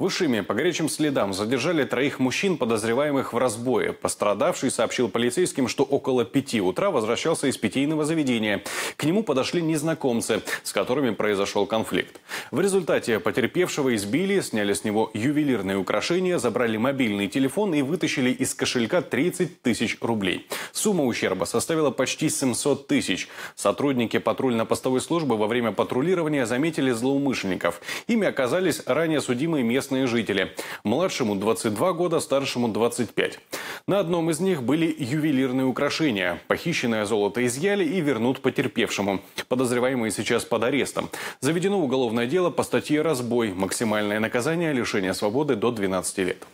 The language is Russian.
В Ишиме по горячим следам задержали троих мужчин, подозреваемых в разбое. Пострадавший сообщил полицейским, что около пяти утра возвращался из питейного заведения. К нему подошли незнакомцы, с которыми произошел конфликт. В результате потерпевшего избили, сняли с него ювелирные украшения, забрали мобильный телефон и вытащили из кошелька 30 тысяч рублей. Сумма ущерба составила почти 700 тысяч. Сотрудники патрульно-постовой службы во время патрулирования заметили злоумышленников. Ими оказались ранее судимые местные местные жители. Младшему 22 года, старшему 25. На одном из них были ювелирные украшения. Похищенное золото изъяли и вернут потерпевшему. Подозреваемые сейчас под арестом. Заведено уголовное дело по статье «Разбой». Максимальное наказание – лишение свободы до 12 лет.